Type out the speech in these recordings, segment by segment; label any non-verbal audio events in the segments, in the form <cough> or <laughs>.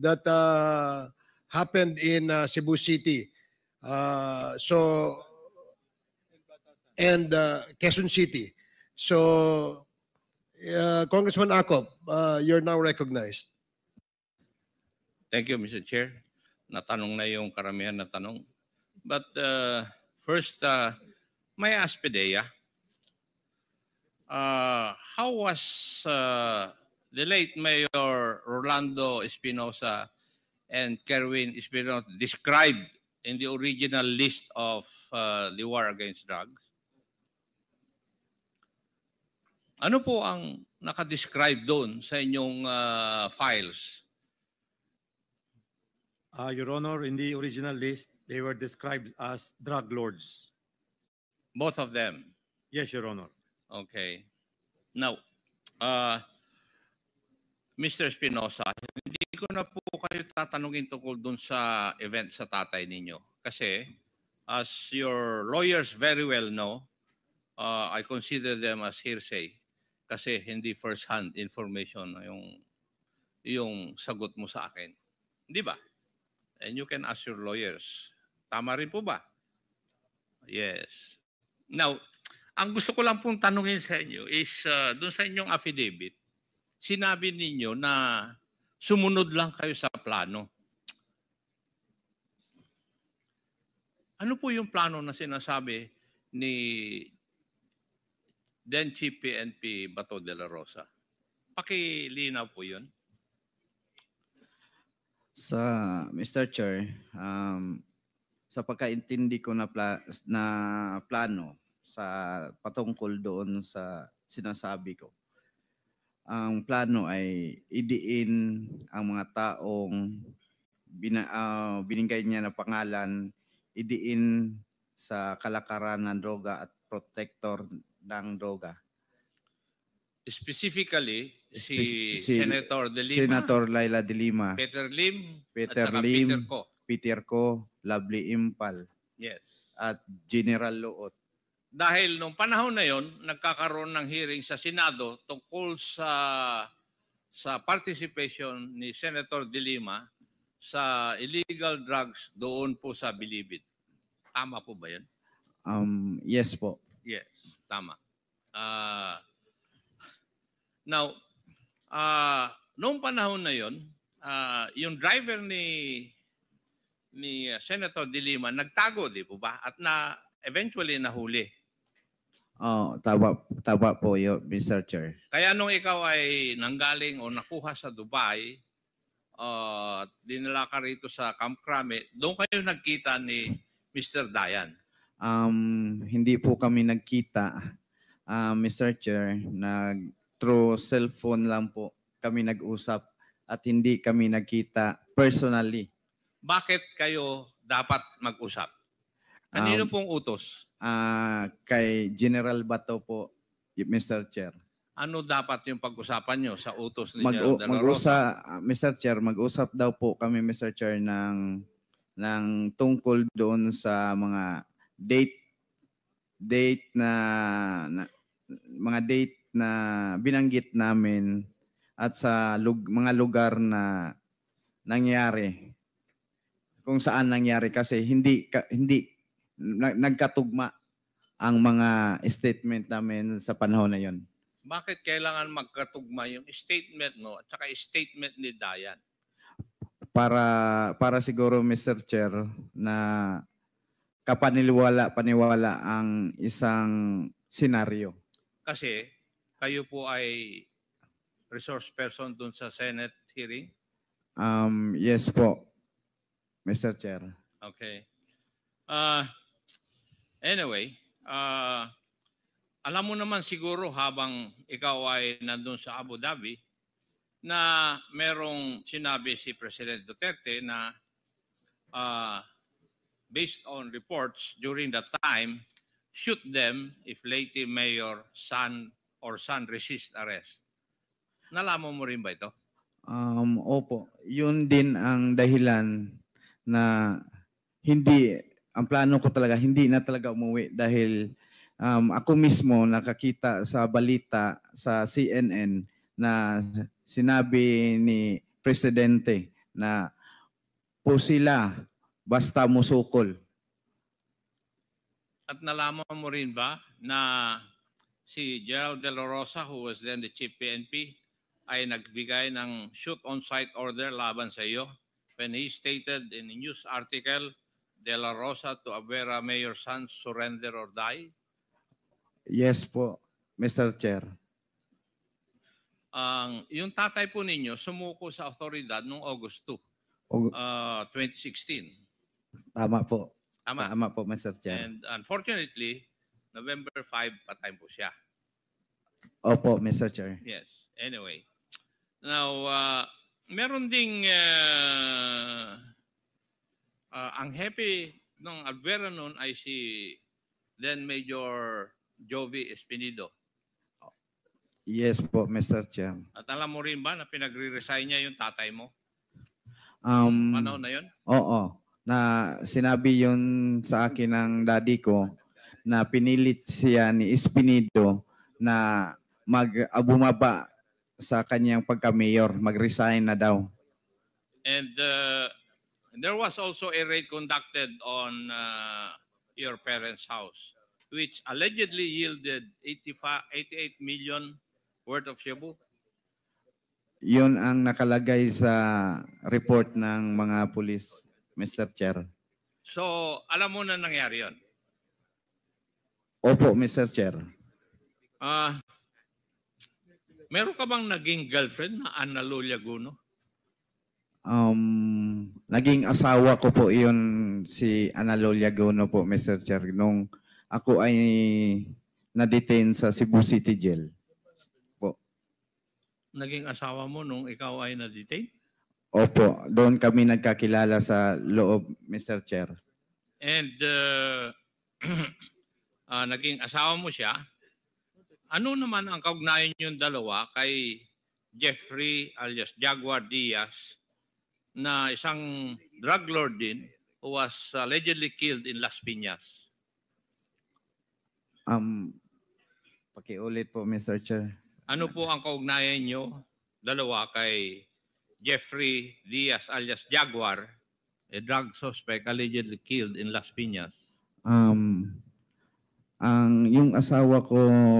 that uh, happened in uh, Cebu City. Uh, so, and uh, Quezon City. So, uh, Congressman Akop, uh, you're now recognized. Thank you, Mr. Chair. Natanong na yung karamihan na tanong. But uh, first, uh, may ask uh, how was uh, the late Mayor Rolando Espinosa and Kerwin Espinosa described in the original list of uh, the war against drugs? Ano po ang nakadescribe doon sa inyong uh, files? Uh, Your Honor, in the original list, they were described as drug lords. Both of them? Yes, Your Honor. Okay. Now, uh, Mr. Espinosa, hindi ko na po kayo tatanungin tungkol doon sa event sa tatay ninyo. Kasi as your lawyers very well know, uh, I consider them as hearsay kasi hindi first-hand information yung yung sagot mo sa akin. Di ba? And you can ask your lawyers. Tama rin po ba? Yes. Now, ang gusto ko lang pong tanungin sa inyo is uh, doon sa inyong affidavit, sinabi ninyo na sumunod lang kayo sa plano. Ano po yung plano na sinasabi ni then Chief PNP Bato de la Rosa? Pakilinaw po yun. Sa Mr. Chair, um, sa pagkaintindi ko na, pla- na plano sa patungkol doon sa sinasabi ko, ang plano ay idiin ang mga taong bina, uh, binigay niya na pangalan, idiin sa kalakaran ng droga at protector ng droga. Specifically, si, si Senator De Lima, Senator Laila De Lima, Peter Lim, Peter at Lim, Peter Ko, Peter Ko, Lovely Impal, yes. at General Luot. Dahil nung panahon na yon, nagkakaroon ng hearing sa Senado tungkol sa sa participation ni Senator De Lima sa illegal drugs doon po sa Bilibid. Tama po ba 'yon? Um, yes po. Yes, tama. Uh, now, uh, ah, noong panahon na 'yon, uh, ah, yung driver ni ni Senator De Lima nagtago, di po ba? At na eventually nahuli. Oh, tama, tama po yun, Mr. Chair. Kaya nung ikaw ay nanggaling o nakuha sa Dubai, uh, dinala ka rito sa Camp Krame, doon kayo nagkita ni Mr. Dayan? Um, hindi po kami nagkita, uh, ah, Mr. Chair. Nag, through cellphone lang po kami nag-usap at hindi kami nagkita personally. Bakit kayo dapat mag-usap? Kanino um, pong utos? Uh, kay General Bato po, Mr. Chair. Ano dapat yung pag-usapan nyo sa utos ni mag General De Rosa? Mr. Ah, Chair, mag-usap daw po kami, Mr. Chair, ng, ng tungkol doon sa mga date date na, na mga date na binanggit namin at sa lug, mga lugar na nangyari kung saan nangyari kasi hindi ka, hindi nagkatugma ang mga statement namin sa panahon na yon. Bakit kailangan magkatugma yung statement mo at saka statement ni Dayan? Para para siguro Mr. Chair na kapaniniwala paniwala ang isang senaryo. Kasi kayo po ay resource person dun sa Senate hearing? Um, yes po, Mr. Chair. Okay. Uh, Anyway, uh, alam mo naman siguro habang ikaw ay nandun sa Abu Dhabi na merong sinabi si President Duterte na uh, based on reports during that time, shoot them if Leyte Mayor son or son resist arrest. Nalaman mo rin ba ito? Um, opo. Yun din ang dahilan na hindi ang plano ko talaga hindi na talaga umuwi dahil um, ako mismo nakakita sa balita sa CNN na sinabi ni presidente na po sila basta musukol. At nalaman mo rin ba na si Gerald De La Rosa who was then the chief PNP ay nagbigay ng shoot on site order laban sa iyo when he stated in a news article De La Rosa to Avera Mayor Sanz surrender or die? Yes po, Mr. Chair. Ang yung tatay po ninyo sumuko sa otoridad noong August 2, uh, ah, 2016. Tama po. Tama. Tama po, Mr. Chair. And unfortunately, November 5 patay po siya. Opo, Mr. Chair. Yes. Anyway. Now, uh, meron ding uh, Uh, ang happy ng Alvera noon ay si then Major Jovi Espinido. Yes po, Mr. Chair. At alam mo rin ba na pinagre-resign niya yung tatay mo? Um, ano na yun? Oo. Na sinabi yun sa akin ng daddy ko na pinilit siya ni Espinido na mag ah, bumaba sa kanyang pagka-mayor, mag-resign na daw. And uh, And There was also a raid conducted on uh, your parents' house, which allegedly yielded 85, 88 million worth of Cebu. Yun ang nakalagay sa report ng mga pulis, Mr. Chair. So, alam mo na nangyari yon? Opo, Mr. Chair. Ah, uh, meron ka bang naging girlfriend na Ana Lulia Guno? Um, naging asawa ko po iyon si Analolia Gono po, Mr. Chair, nung ako ay na-detain sa Cebu City Jail. Po. Naging asawa mo nung ikaw ay na-detain? Opo, doon kami nagkakilala sa loob, Mr. Chair. And uh, uh, <clears throat> naging asawa mo siya. Ano naman ang kaugnayan yung dalawa kay Jeffrey alias Jaguar Diaz na isang drug lord din who was uh, allegedly killed in Las Piñas. Um, pakiulit po, Mr. Chair. Ano po ang kaugnayan nyo, dalawa, kay Jeffrey Diaz alias Jaguar, a drug suspect allegedly killed in Las Piñas? Um, ang yung asawa ko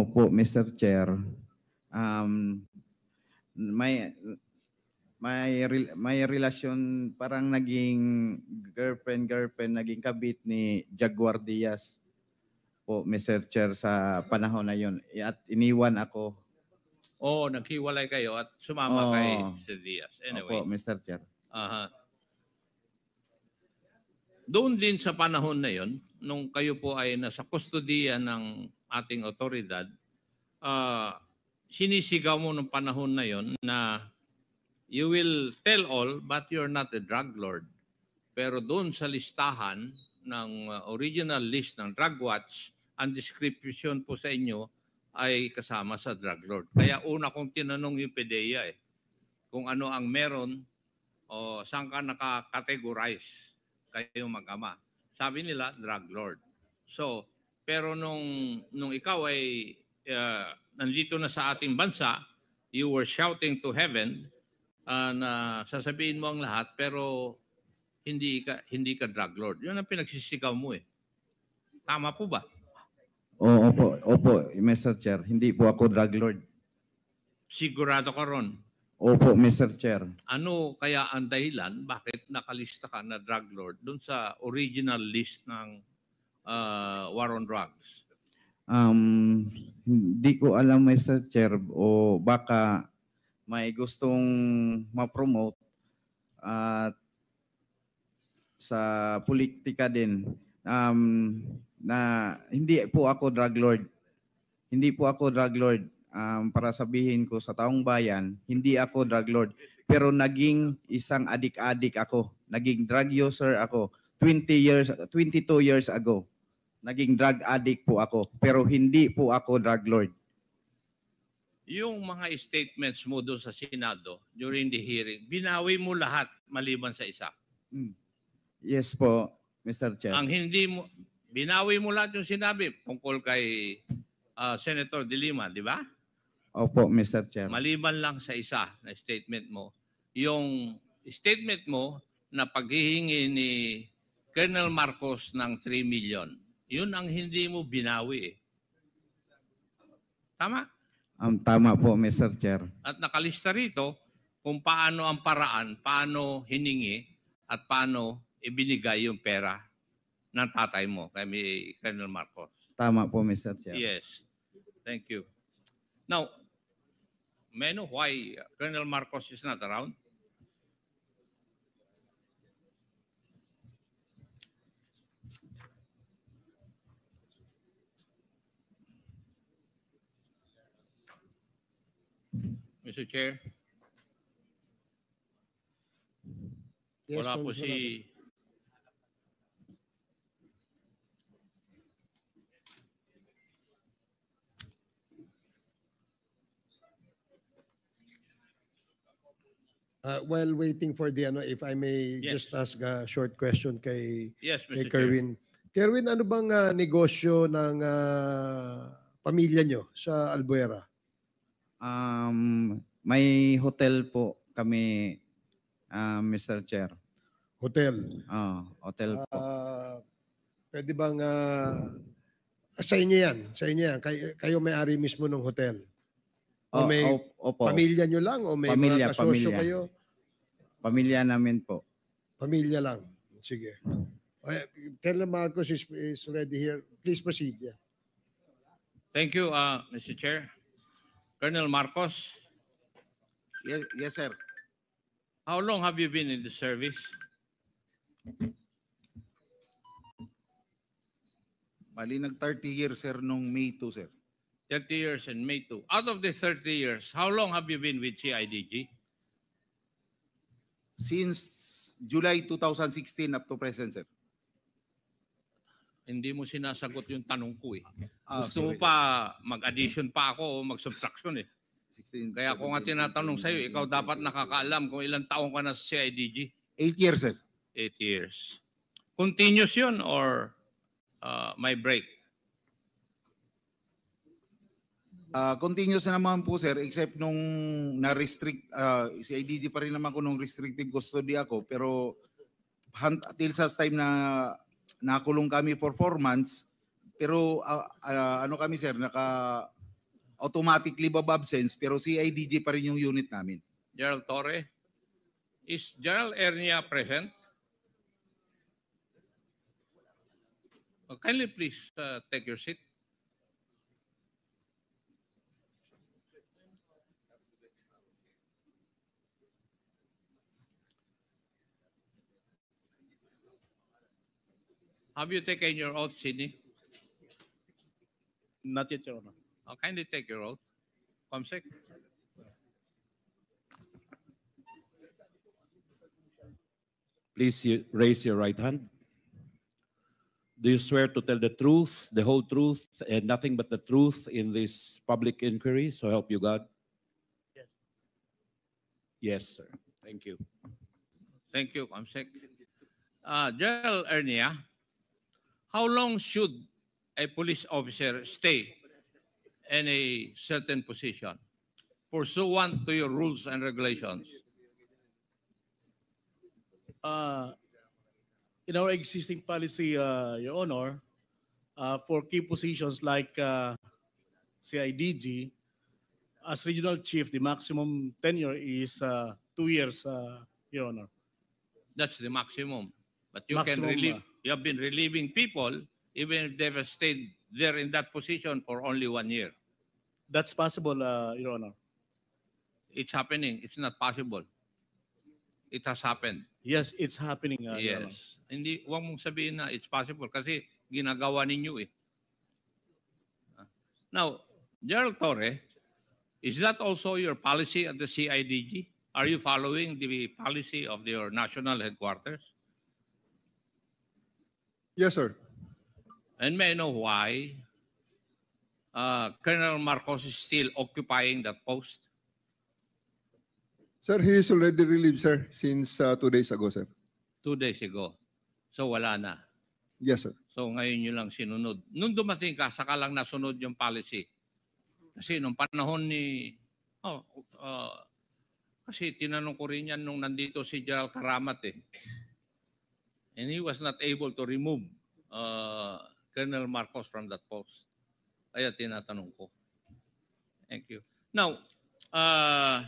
po, Mr. Chair, um, may may may relasyon parang naging girlfriend girlfriend naging kabit ni Jaguar Diaz po Mr. Chair sa panahon na yon at iniwan ako Oo, oh, naghiwalay kayo at sumama Oo. kay oh. Mr. Diaz. Anyway. Opo, Mr. Chair. Aha. Doon din sa panahon na yon, nung kayo po ay nasa kustodiya ng ating otoridad, uh, ah, sinisigaw mo nung panahon na yon na you will tell all but you're not a drug lord. Pero doon sa listahan ng uh, original list ng drug watch, ang description po sa inyo ay kasama sa drug lord. Kaya una kong tinanong yung PDEA eh, kung ano ang meron o saan ka nakakategorize kayo mag-ama. Sabi nila, drug lord. So, pero nung, nung ikaw ay uh, nandito na sa ating bansa, you were shouting to heaven, uh, na sasabihin mo ang lahat pero hindi ka hindi ka drug lord. 'Yun ang pinagsisigaw mo eh. Tama po ba? Oo, opo, opo, Mr. Chair. Hindi po ako drug lord. Sigurado ka ron? Opo, Mr. Chair. Ano kaya ang dahilan bakit nakalista ka na drug lord doon sa original list ng uh, war on drugs? Um, hindi ko alam, Mr. Chair, o baka may gustong ma-promote at uh, sa politika din um, na hindi po ako drug lord. Hindi po ako drug lord. Um, para sabihin ko sa taong bayan, hindi ako drug lord. Pero naging isang adik-adik ako. Naging drug user ako. 20 years, 22 years ago. Naging drug addict po ako. Pero hindi po ako drug lord yung mga statements mo doon sa Senado during the hearing, binawi mo lahat maliban sa isa. Mm. Yes po, Mr. Chair. Ang hindi mo, binawi mo lahat yung sinabi tungkol kay uh, Senator De Lima, di ba? Opo, Mr. Chair. Maliban lang sa isa na statement mo. Yung statement mo na paghihingi ni Colonel Marcos ng 3 million, yun ang hindi mo binawi eh. Tama? Um, tama po, Mr. Chair. At nakalista rito kung paano ang paraan, paano hiningi at paano ibinigay yung pera ng tatay mo, kay Colonel Marcos. Tama po, Mr. Chair. Yes. Thank you. Now, may know why Colonel Marcos is not around? Mr. Chair. Yes, Wala po si Uh, while waiting for the ano, if I may yes. just ask a short question kay, yes, kay Kerwin. Kerwin, ano bang uh, negosyo ng uh, pamilya nyo sa Albuera? Um, may hotel po kami, uh, ah, Mr. Chair. Hotel? Oo, oh, ah, hotel po. Uh, pwede bang uh, sa inyo yan? Sa inyo yan? Kayo, kayo may-ari mismo ng hotel? O oh, may oh, opo. pamilya nyo lang? O may pamilya, mga pamilya. kayo? Pamilya namin po. Pamilya lang. Sige. Colonel Marcos is, is ready here. Please proceed. Yeah. Thank you, uh, Mr. Chair. Colonel Marcos? Yes, yes, sir. How long have you been in the service? Bali, nag-30 years, sir, nung May 2, sir. 30 years and May 2. Out of the 30 years, how long have you been with CIDG? Since July 2016 up to present, sir. Hindi mo sinasagot yung tanong ko eh. Ah, ah Gusto mo pa mag-addition pa ako o mag-subtraction eh. 16, Kaya kung nga tinatanong 18, sa'yo, ikaw dapat nakakaalam kung ilang taong ka na sa CIDG. 8 years, sir. Eight years. Continuous yun or uh, may break? Uh, continuous naman po, sir, except nung na-restrict, ah, si pa rin naman ko nung restrictive custody ako, pero hand, till sa time na nakulong kami for 4 months, pero uh, uh, ano kami sir, naka automatically leave absence, pero CIDG pa rin yung unit namin. General Torre, is General Ernia present? Uh, kindly please uh, take your seat. Have you taken your oath, Sydney? Not yet, Your Honor. will kindly take your oath. Comsec. Please raise your right hand. Do you swear to tell the truth, the whole truth, and nothing but the truth in this public inquiry? So help you God. Yes. Yes, sir. Thank you. Thank you, Comsec. Uh, Gerald Ernia, how long should a police officer stay in a certain position pursuant to your rules and regulations? Uh, in our existing policy, uh, Your Honor, uh, for key positions like uh, CIDG, as regional chief, the maximum tenure is uh, two years, uh, Your Honor. That's the maximum. But you maximum, can relieve uh, you have been relieving people even if they've stayed there in that position for only one year. That's possible, uh, Your Honor. It's happening. It's not possible. It has happened. Yes, it's happening. Uh, yes. Hindi, huwag mong sabihin na it's possible kasi ginagawa ninyo eh. Ah. Now, Gerald Torre, is that also your policy at the CIDG? Are you following the policy of your national headquarters? Yes, sir. And may I know why uh, Colonel Marcos is still occupying that post? Sir, he is already relieved, sir, since uh, two days ago, sir. Two days ago. So wala na. Yes, sir. So ngayon nyo lang sinunod. Nung dumating ka, saka lang nasunod yung policy. Kasi nung panahon ni... Oh, uh, kasi tinanong ko rin yan nung nandito si General Karamat eh. And he was not able to remove uh, Colonel Marcos from that post. Kaya tinatanong ko. Thank you. Now, uh,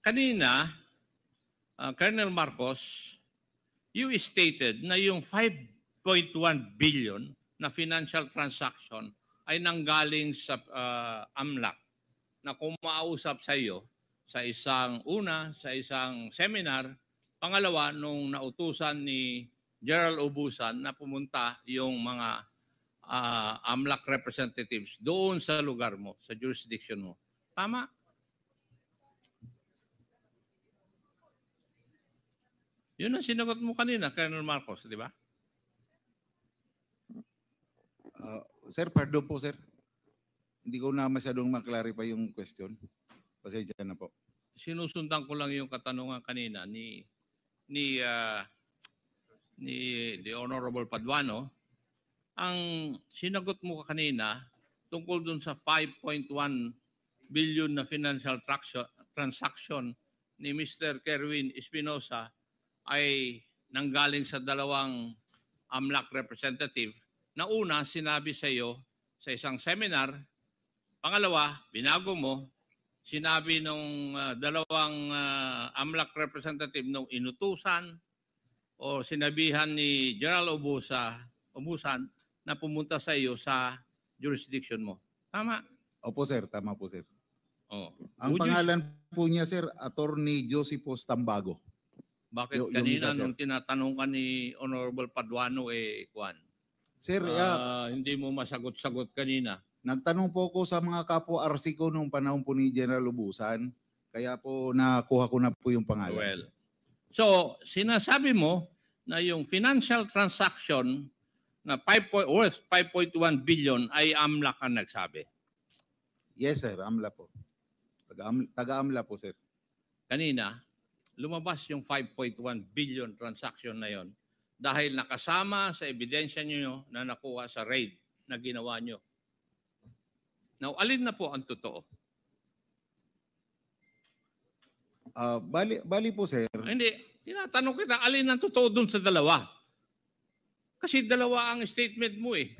kanina, uh, Colonel Marcos, you stated na yung 5.1 billion na financial transaction ay nanggaling sa uh, AMLAC na kumausap sa iyo sa isang una, sa isang seminar, pangalawa nung nautusan ni Gerald Ubusan na pumunta yung mga uh, AMLAC representatives doon sa lugar mo, sa jurisdiction mo. Tama? Yun ang sinagot mo kanina, Colonel Marcos, di ba? Uh, sir, pardon po, sir. Hindi ko na masyadong maklarify yung question. Pasensya na po. Sinusundan ko lang yung katanungan kanina ni ni uh, ni the Honorable Paduano, ang sinagot mo kanina tungkol dun sa 5.1 billion na financial transaction ni Mr. Kerwin Espinosa ay nanggaling sa dalawang AMLAC representative na una sinabi sa iyo sa isang seminar, pangalawa, binago mo, sinabi nung uh, dalawang uh, AMLAC representative nung inutusan, o sinabihan ni General Obusa, Obusan na pumunta sa iyo sa jurisdiction mo. Tama? Opo sir, tama po sir. Oh. Ang Would pangalan you... po niya sir, Attorney Josipo Stambago. Bakit y- kanina nung tinatanong ka ni Honorable Paduano eh Juan? Sir, uh, uh, hindi mo masagot-sagot kanina. Nagtanong po ko sa mga kapwa RC ko nung panahon po ni General Ubusan. Kaya po nakuha ko na po yung pangalan. Well, So, sinasabi mo na yung financial transaction na 5 worth 5.1 billion ay AMLA ka nagsabi. Yes, sir. AMLA po. Taga-AMLA po, sir. Kanina, lumabas yung 5.1 billion transaction na yon dahil nakasama sa ebidensya niyo na nakuha sa raid na ginawa niyo. Now, alin na po ang totoo? Uh, bali, bali po, sir. Ah, hindi. Tinatanong kita, alin ang totoo dun sa dalawa? Kasi dalawa ang statement mo eh.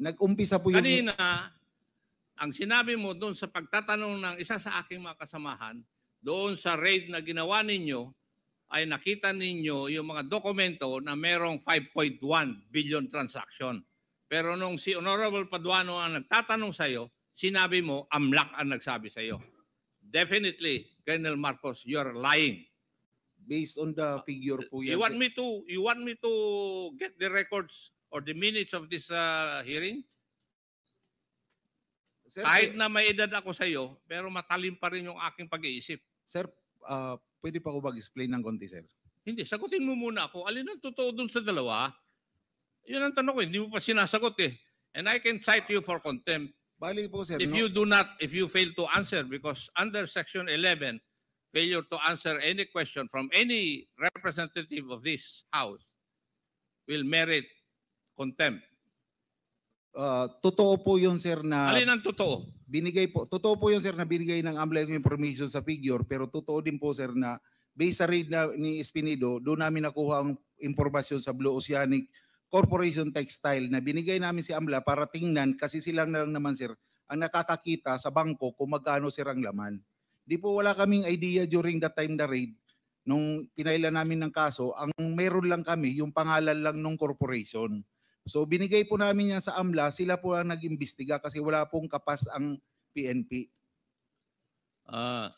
Nag-umpisa po yun. Kanina, ang sinabi mo doon sa pagtatanong ng isa sa aking mga kasamahan, doon sa raid na ginawa ninyo, ay nakita ninyo yung mga dokumento na merong 5.1 billion transaction. Pero nung si Honorable Paduano ang nagtatanong sa'yo, sinabi mo, amlak ang nagsabi sa'yo. Definitely, Colonel Marcos, you're lying. Based on the uh, figure po yan. You want me to you want me to get the records or the minutes of this uh, hearing? Sir, Kahit na may edad ako sa iyo, pero matalim pa rin yung aking pag-iisip. Sir, uh, pwede pa ko mag-explain ng konti, sir? Hindi, sagutin mo muna ako. Alin ang totoo dun sa dalawa? Yun ang tanong ko, hindi mo pa sinasagot eh. And I can cite you for contempt Bali po sir. If no? you do not, if you fail to answer, because under Section 11, failure to answer any question from any representative of this House will merit contempt. Uh, totoo po yun sir na... Alin ang totoo? Binigay po, totoo po yun sir na binigay ng AMLA yung information sa figure pero totoo din po sir na based sa read na, ni Espinido, doon namin nakuha ang impormasyon sa Blue Oceanic Corporation Textile na binigay namin si AMLA para tingnan kasi sila na lang naman sir ang nakakakita sa bangko kung magkano sir ang laman. Di po wala kaming idea during the time the raid nung pinaila namin ng kaso, ang meron lang kami yung pangalan lang ng corporation. So binigay po namin yan sa AMLA, sila po ang nag-imbestiga kasi wala pong kapas ang PNP. Ah.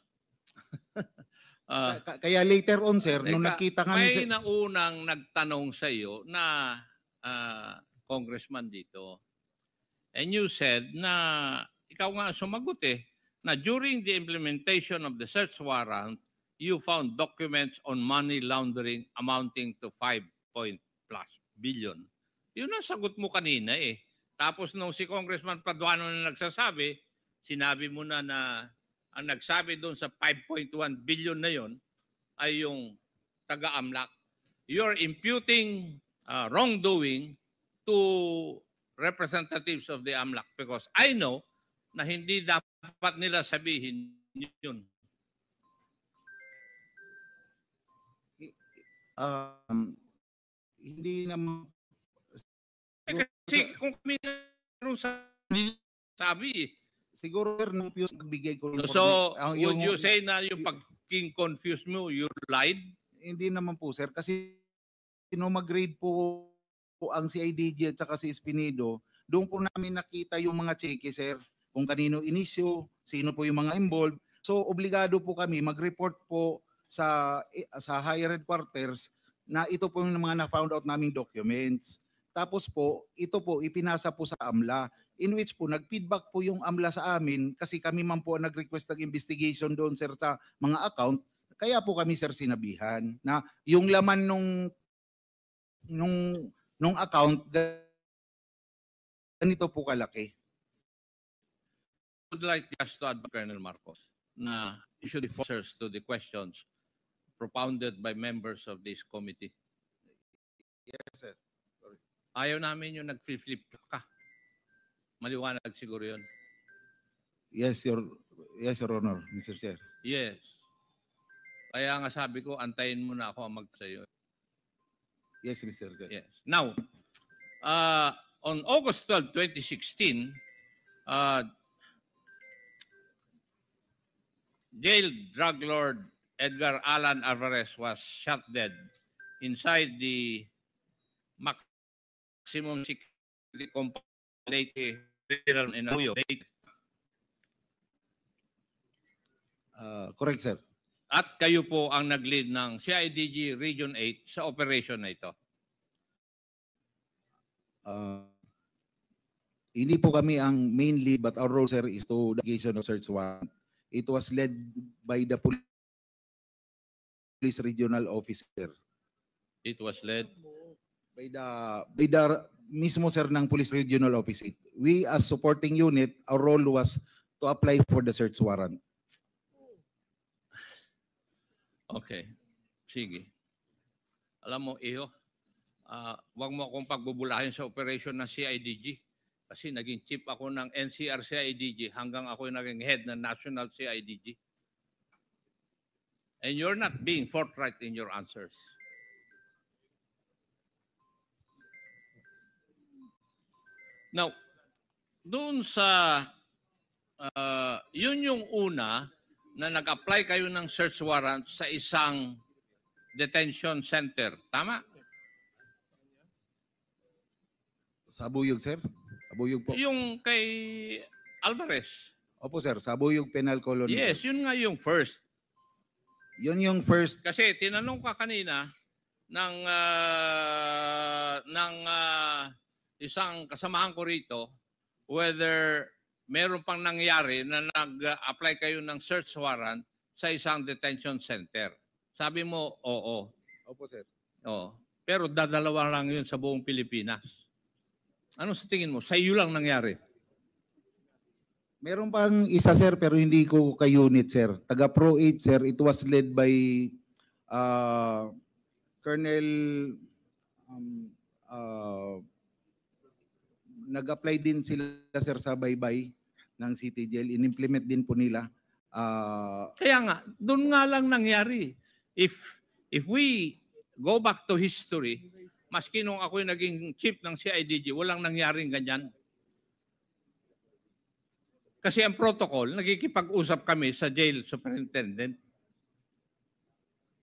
Uh, <laughs> uh, kaya later on sir, nung nakita kami... May sa... naunang nagtanong sa iyo na uh, congressman dito. And you said na ikaw nga sumagot eh, na during the implementation of the search warrant, you found documents on money laundering amounting to 5 point plus billion. Yun ang sagot mo kanina eh. Tapos nung si Congressman Paduano na nagsasabi, sinabi mo na na ang nagsabi doon sa 5.1 billion na yon ay yung taga-AMLAC. You're imputing uh, wrongdoing to representatives of the AMLAC because I know na hindi dapat nila sabihin yun. Um, hindi naman... Kasi kung kami sa... sabi eh. Siguro sir, nung fuse nagbigay ko. So, so uh, would you say na yung pagking confused mo, you lied? Hindi naman po sir, kasi mag-grade po, po ang CIDG at saka si Espinido, doon po namin nakita yung mga cheque, sir. Kung kanino inisyo, sino po yung mga involved. So, obligado po kami mag-report po sa eh, sa higher headquarters na ito po yung mga na-found out naming documents. Tapos po, ito po ipinasa po sa AMLA in which po nag-feedback po yung AMLA sa amin kasi kami man po nag-request ng investigation doon sir sa mga account. Kaya po kami sir sinabihan na yung laman nung nung, nung account, ganito po kalaki. I would like just to add, Colonel Marcos, na issue the answers to the questions propounded by members of this committee. Yes, sir. Sorry. Ayaw namin yung nag-flip ka. Maliwanag siguro yun. Yes, Your, yes, Your Honor, Mr. Chair. Yes. Kaya nga sabi ko, antayin mo na ako ang mag sa'yo. Yes, Mr. Chair. Yes. Now, uh, on August 12, 2016, uh, jailed drug lord Edgar Alan Alvarez was shot dead inside the maximum security compound in Aguyo. Uh, correct, sir. at kayo po ang nag-lead ng CIDG Region 8 sa operation na ito? Uh, hindi po kami ang main lead but our role sir is to the of search warrant. It was led by the police regional officer. It was led by the by the mismo sir ng police regional office. We as supporting unit, our role was to apply for the search warrant. Okay. Sige. Alam mo, iyo, uh, ah, wag mo akong pagbubulahin sa operation ng CIDG kasi naging chief ako ng NCR CIDG hanggang ako yung naging head ng National CIDG. And you're not being forthright in your answers. Now, doon sa, uh, yun yung una, na nag-apply kayo ng search warrant sa isang detention center. Tama? Sa Abuyog, sir? Abuyog po. Yung kay Alvarez. Opo, sir. Sa Abuyog Penal Colony. Yes, yun nga yung first. Yun yung first. Kasi tinanong ka kanina ng uh, ng uh, isang kasamahan ko rito whether meron pang nangyari na nag-apply kayo ng search warrant sa isang detention center. Sabi mo, oo. Opo, sir. Oo. Pero dadalawa lang yun sa buong Pilipinas. Ano sa tingin mo? Sa iyo lang nangyari? Meron pang isa, sir, pero hindi ko ka-unit, sir. Taga Pro 8, sir. It was led by uh, Colonel... Um, uh, nag-apply din sila, sir, sa Baybay ng City Jail. Inimplement din po nila. Uh, Kaya nga, doon nga lang nangyari. If, if we go back to history, maski nung ako'y naging chief ng CIDG, walang nangyaring ganyan. Kasi ang protocol, nagkikipag-usap kami sa jail superintendent.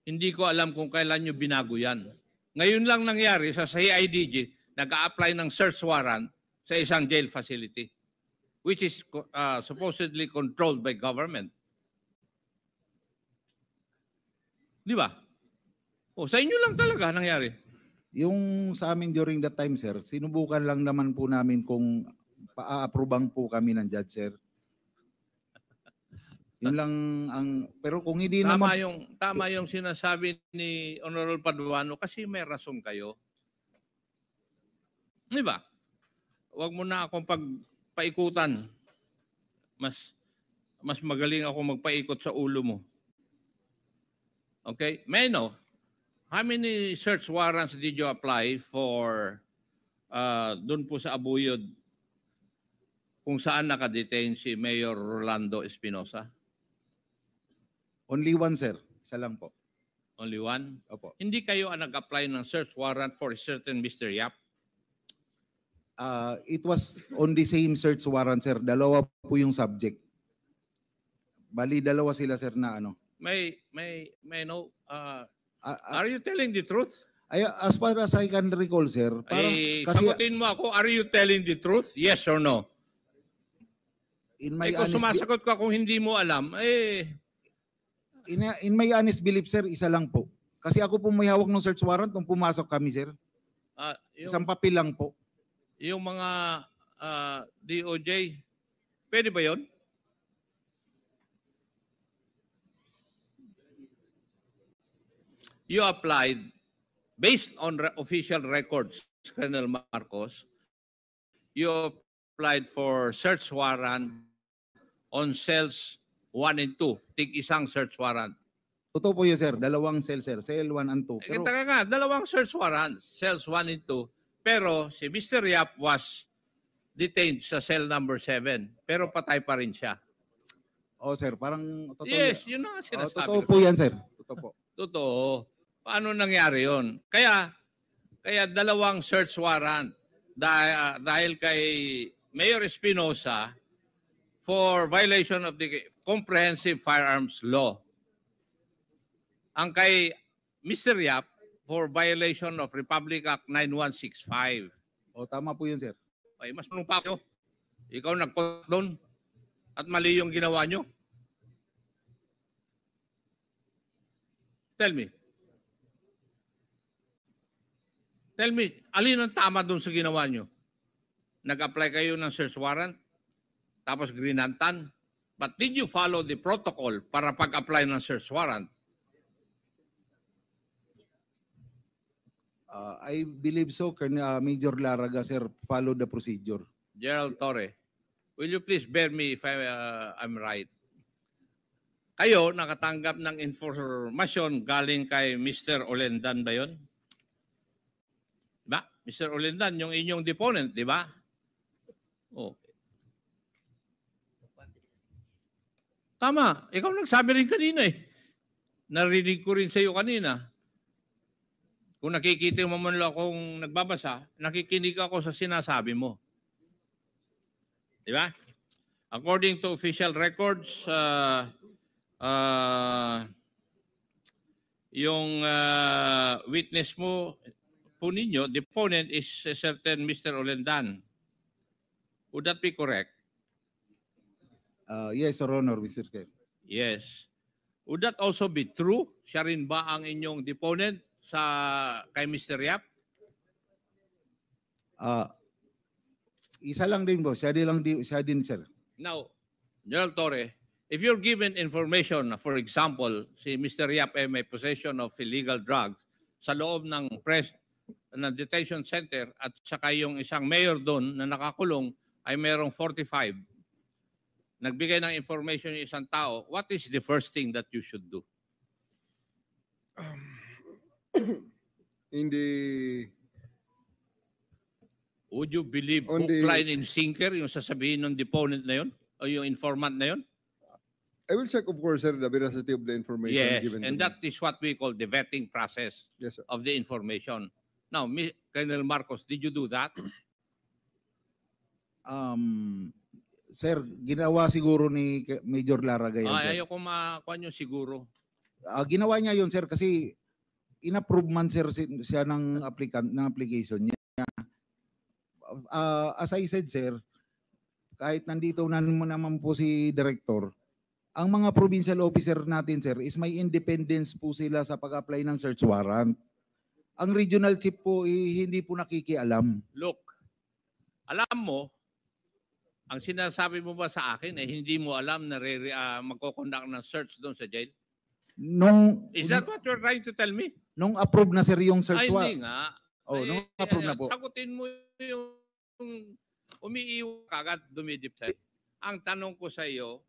Hindi ko alam kung kailan nyo binago yan. Ngayon lang nangyari sa CIDG, nag-a-apply ng search warrant sa isang jail facility which is uh, supposedly controlled by government. Di ba? O, oh, sa inyo lang talaga nangyari. Yung sa amin during that time, sir, sinubukan lang naman po namin kung paaprobang po kami ng judge, sir. Yun lang ang pero kung hindi tama naman yung tama yung sinasabi ni Honorable Paduano kasi may rason kayo. Di ba? Huwag mo na akong pag paikutan. Mas mas magaling ako magpaikot sa ulo mo. Okay? Meno, how many search warrants did you apply for uh, doon po sa Abuyod kung saan nakadetain si Mayor Rolando Espinosa? Only one, sir. Isa lang po. Only one? Opo. Hindi kayo ang nag-apply ng search warrant for a certain Mr. Yap? uh, it was on the same search warrant, sir. Dalawa po yung subject. Bali, dalawa sila, sir, na ano. May, may, may no, uh, uh, are you telling the truth? Ay, as far as I can recall, sir. Parang, ay, kasi, sagutin mo ako, are you telling the truth? Yes or no? In my eh, kung sumasagot ka kung hindi mo alam, eh... In, in my honest belief, sir, isa lang po. Kasi ako po may hawak ng search warrant nung pumasok kami, sir. Uh, yung, Isang papel lang po yung mga uh, ah, DOJ, pwede ba yon? You applied based on re- official records, Colonel Marcos. You applied for search warrant on cells 1 and 2, tig isang search warrant. Totoo po yun, sir. Dalawang cell, sir. Cell 1 and 2. Eh, Pero... Eh, taka nga, dalawang search warrant, cells 1 and 2. Pero si Mr. Yap was detained sa cell number 7. Pero patay pa rin siya. Oh, sir. Parang totoo. Yes, yun ang sinasabi. Oh, totoo po yan, sir. Totoo po. <laughs> totoo. Paano nangyari yun? Kaya, kaya dalawang search warrant dahil, uh, dahil kay Mayor Espinosa for violation of the Comprehensive Firearms Law. Ang kay Mr. Yap, for violation of Republic Act 9165. O tama po yun, sir. Ay, mas manong pa kayo. Ikaw nag-call doon at mali yung ginawa nyo. Tell me. Tell me, alin ang tama doon sa ginawa nyo? Nag-apply kayo ng search warrant, tapos greenantan. But did you follow the protocol para pag-apply ng search warrant? Uh, I believe so, Colonel, ah, Major Laraga, sir, follow the procedure. General Torre, will you please bear me if I, uh, I'm right? Kayo nakatanggap ng information galing kay Mr. Olendan ba yun? Diba? Mr. Olendan, yung inyong deponent, di ba? Oh. Tama. Ikaw nagsabi rin kanina eh. Narinig ko rin sa iyo kanina kung nakikita mo man lang akong nagbabasa, nakikinig ako sa sinasabi mo. Di ba? According to official records, uh, uh, yung uh, witness mo po ninyo, deponent is a certain Mr. Olendan. Would that be correct? Uh, yes, Your Honor, Mr. Ken. Yes. Would that also be true? Siya rin ba ang inyong deponent? sa kay Mr. Yap? Ah, isa lang din po. siya din lang din, siya din sir. Now, General Torre, if you're given information, for example, si Mr. Yap ay may possession of illegal drugs sa loob ng press ng detention center at saka yung isang mayor doon na nakakulong ay mayroong 45 nagbigay ng information yung isang tao, what is the first thing that you should do? Um, <coughs> in the Would you believe On hook, the- line, and sinker yung sasabihin ng deponent na yun? O yung informant na yun? I will check, of course, sir, the veracity of the information Yes, given. to and me. that is what we call the vetting process Yes, sir. of the information. Now, Colonel Marcos, did you do that? <coughs> Um, sir, ginawa siguro ni Major Lara Gayan. sir. Ay, ayoko makuha nyo siguro. Ah, ginawa niya yun, sir, kasi inapprove man sir siya ng applicant ng application niya. Uh, as I said sir, kahit nandito na naman po si director, ang mga provincial officer natin sir is may independence po sila sa pag-apply ng search warrant. Ang regional chief po eh, hindi po nakikialam. Look, alam mo, ang sinasabi mo ba sa akin eh hindi mo alam na re, uh, magkoconduct ng search doon sa jail? Nung, Is that what you're trying to tell me? Nung approve na sir yung search Ay, warrant. Hindi nga. Oh, nung eh, approve na po. Sagutin mo yung umiiwan kagat dumidipsay. Ang tanong ko sa iyo,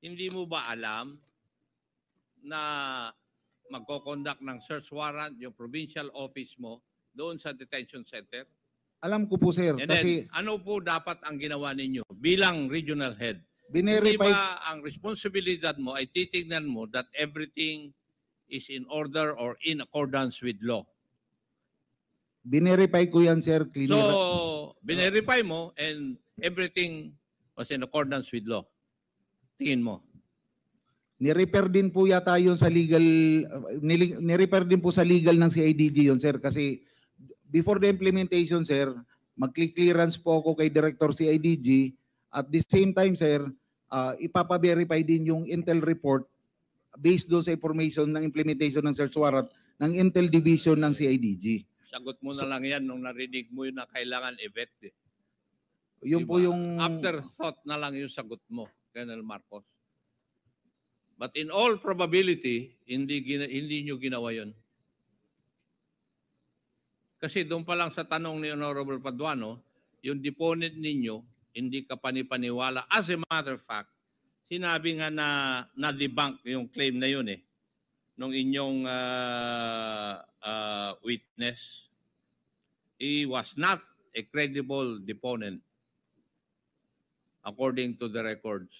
hindi mo ba alam na magkoconduct ng search warrant yung provincial office mo doon sa detention center? Alam ko po sir. And kasi... Then, ano po dapat ang ginawa ninyo bilang regional head? Binerify... Hindi ang responsibilidad mo ay titignan mo that everything is in order or in accordance with law? Binerify ko yan, sir. Clean so, binerify mo and everything was in accordance with law. Tingin mo. Ni-repair din po yata yun sa legal, uh, ni-repair din po sa legal ng CIDG yun, sir. Kasi before the implementation, sir, mag-clearance po ako kay Director CIDG at the same time, sir, uh, ipapaverify din yung Intel report based doon sa information ng implementation ng search warrant ng Intel Division ng CIDG. Sagot mo na lang yan nung narinig mo yung na kailangan event. Eh. Yun diba? po yung... Afterthought na lang yung sagot mo, Colonel Marcos. But in all probability, hindi, gina, hindi nyo ginawa yun. Kasi doon pa lang sa tanong ni Honorable Paduano, yung deponent ninyo, hindi ka panipaniwala. As a matter of fact, sinabi nga na na-debunk yung claim na yun eh nung inyong uh, uh, witness. He was not a credible deponent according to the records.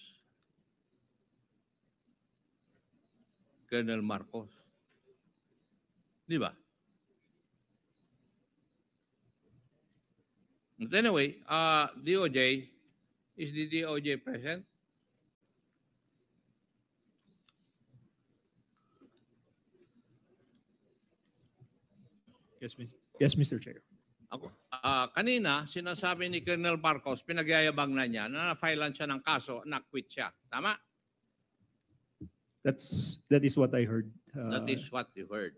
Colonel Marcos. Di ba? But anyway, uh, DOJ, is the DOJ present? Yes, Mr. Yes, Mr. Chair. Ako, uh, kanina, sinasabi ni Colonel Marcos, pinagyayabang na niya, na na-filean siya ng kaso, na-quit siya. Tama? That's, that is what I heard. Uh, That is what you heard.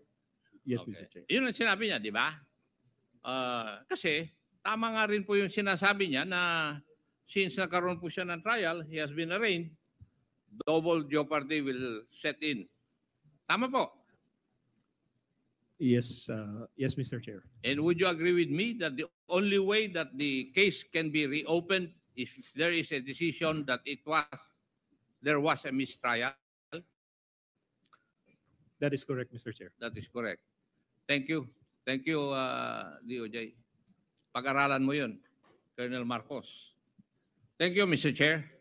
Yes, Mr. Chair. Yun ang sinabi niya, di ba? Uh, kasi tama nga rin po yung sinasabi niya na since nagkaroon po siya ng trial, he has been arraigned, double jeopardy will set in. Tama po? Yes, uh, yes, Mr. Chair. And would you agree with me that the only way that the case can be reopened is if there is a decision that it was there was a mistrial? That is correct, Mr. Chair. That is correct. Thank you. Thank you, uh, DOJ. Pag-aralan mo yun, Colonel Marcos. Thank you, Mr. Chair.